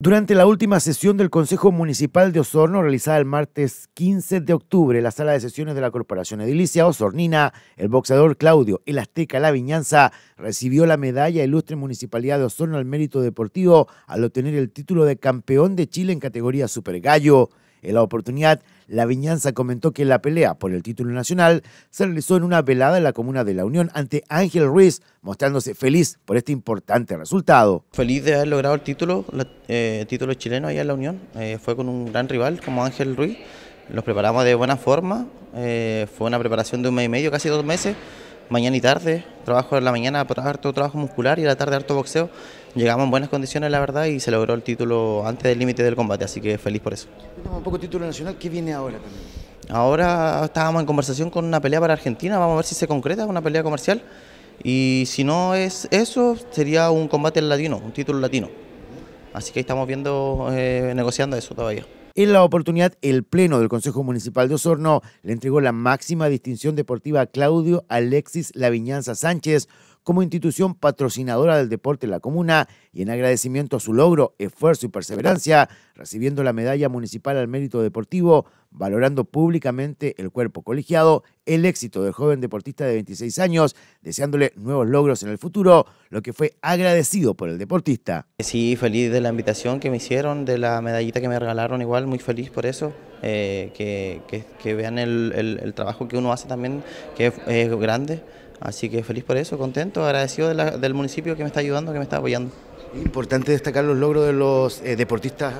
Durante la última sesión del Consejo Municipal de Osorno, realizada el martes 15 de octubre, en la sala de sesiones de la Corporación Edilicia Osornina, el boxeador Claudio El Azteca La Viñanza recibió la medalla Ilustre Municipalidad de Osorno al Mérito Deportivo al obtener el título de campeón de Chile en categoría Super Gallo. En la oportunidad, La Viñanza comentó que la pelea por el título nacional se realizó en una velada en la comuna de La Unión ante Ángel Ruiz, mostrándose feliz por este importante resultado. Feliz de haber logrado el título, eh, título chileno allá en La Unión. Eh, fue con un gran rival como Ángel Ruiz. Los preparamos de buena forma. Eh, fue una preparación de un mes y medio, casi dos meses mañana y tarde. Trabajo en la mañana, harto trabajo muscular y en la tarde harto boxeo. Llegamos en buenas condiciones, la verdad, y se logró el título antes del límite del combate, así que feliz por eso. Un poco título nacional, ¿qué viene ahora también? Ahora estábamos en conversación con una pelea para Argentina, vamos a ver si se concreta una pelea comercial. Y si no es eso, sería un combate latino, un título latino. Así que estamos viendo, eh, negociando eso todavía. En la oportunidad, el Pleno del Consejo Municipal de Osorno le entregó la máxima distinción deportiva a Claudio Alexis Laviñanza Sánchez como institución patrocinadora del deporte en la comuna y en agradecimiento a su logro, esfuerzo y perseverancia, recibiendo la medalla municipal al mérito deportivo, valorando públicamente el cuerpo colegiado, el éxito del joven deportista de 26 años, deseándole nuevos logros en el futuro, lo que fue agradecido por el deportista. Sí, feliz de la invitación que me hicieron, de la medallita que me regalaron, igual muy feliz por eso. Eh, que, vean el, trabajo que uno hace también, que es grande. Así que feliz por eso, contento, agradecido del municipio que me está ayudando, que me está apoyando. Importante destacar los logros de los eh, deportistas.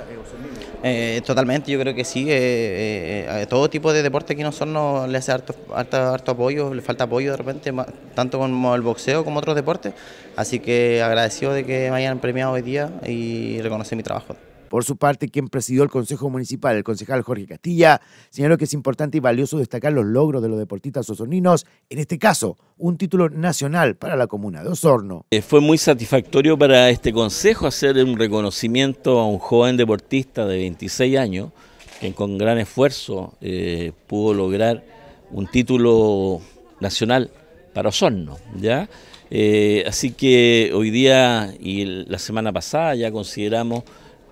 Eh, eh, totalmente, yo creo que sí. Eh, todo tipo de deporte aquí en no le hace harto, harto, apoyo, le falta apoyo de repente, tanto como el boxeo como otros deportes. Así que agradecido de que me hayan premiado hoy día y reconocer mi trabajo. Por su parte, quien presidió el Consejo Municipal, el concejal Jorge Castilla, señaló que es importante y valioso destacar los logros de los deportistas osorninos, en este caso, un título nacional para la comuna de Osorno. Eh, fue muy satisfactorio para este consejo hacer un reconocimiento a un joven deportista de 26 años, que con gran esfuerzo eh, pudo lograr un título nacional para Osorno, ¿ya? Eh, así que hoy día y la semana pasada ya consideramos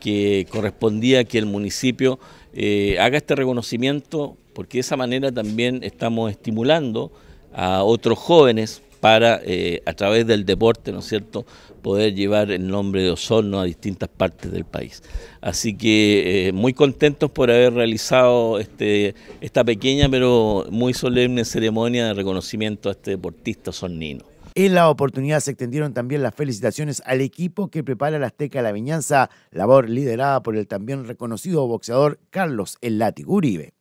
que correspondía que el municipio eh, haga este reconocimiento, porque de esa manera también estamos estimulando a otros jóvenes para, eh, a través del deporte, ¿no es cierto?, poder llevar el nombre de Osorno a distintas partes del país. Así que eh, muy contentos por haber realizado este, esta pequeña pero muy solemne ceremonia de reconocimiento a este deportista osornino. En la oportunidad se extendieron también las felicitaciones al equipo que prepara la Azteca La Viñanza, labor liderada por el también reconocido boxeador Carlos El Uribe.